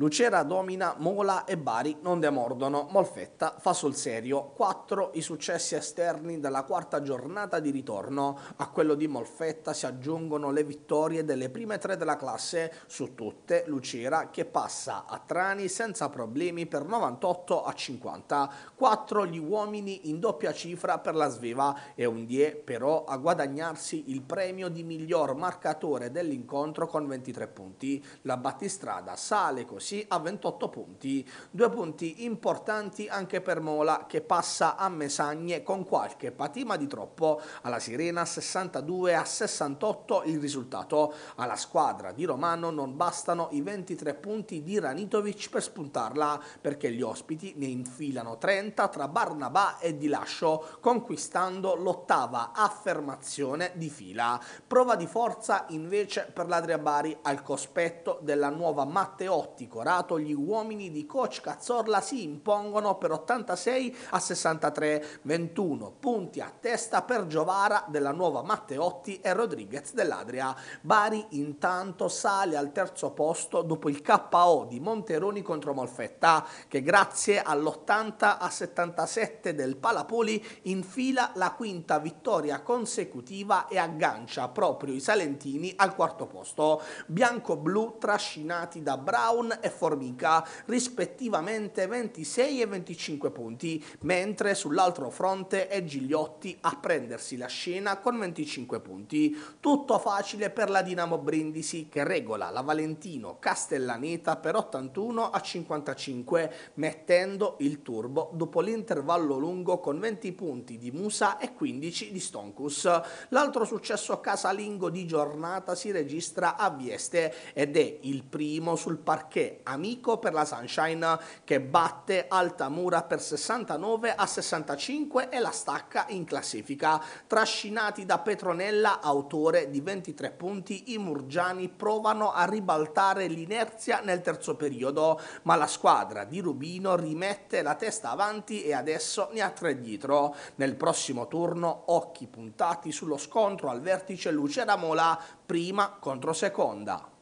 Lucera domina Mola e Bari, non demordono, Molfetta fa sul serio, 4 i successi esterni della quarta giornata di ritorno, a quello di Molfetta si aggiungono le vittorie delle prime tre della classe, su tutte Lucera che passa a Trani senza problemi per 98 a 50, 4 gli uomini in doppia cifra per la Sveva e un Die però a guadagnarsi il premio di miglior marcatore dell'incontro con 23 punti, la battistrada sale così Rossi a 28 punti. Due punti importanti anche per Mola che passa a Mesagne con qualche patima di troppo. Alla Sirena 62 a 68 il risultato. Alla squadra di Romano non bastano i 23 punti di Ranitovic per spuntarla perché gli ospiti ne infilano 30 tra Barnabà e Di Lascio conquistando l'ottava affermazione di fila. Prova di forza invece per l'Adria Bari al cospetto della nuova Matteotti con scorato gli uomini di coach Cazzorla si impongono per 86 a 63, 21 punti a testa per Giovara della nuova Matteotti e Rodriguez dell'Adria. Bari intanto sale al terzo posto dopo il KO di Monteroni contro Molfetta che grazie all'80 a 77 del Palapoli infila la quinta vittoria consecutiva e aggancia proprio i salentini al quarto posto. Bianco-blu trascinati da Brown e Formica, rispettivamente 26 e 25 punti, mentre sull'altro fronte è Gigliotti a prendersi la scena con 25 punti. Tutto facile per la Dinamo Brindisi che regola la Valentino Castellaneta per 81 a 55, mettendo il turbo dopo l'intervallo lungo con 20 punti di Musa e 15 di Stonkus. L'altro successo casalingo di giornata si registra a Vieste ed è il primo sul parquet Amico per la Sunshine che batte Altamura per 69 a 65 e la stacca in classifica. Trascinati da Petronella, autore di 23 punti, i Murgiani provano a ribaltare l'inerzia nel terzo periodo, ma la squadra di Rubino rimette la testa avanti e adesso ne ha tre dietro. Nel prossimo turno occhi puntati sullo scontro al vertice Lucera Mola, prima contro seconda.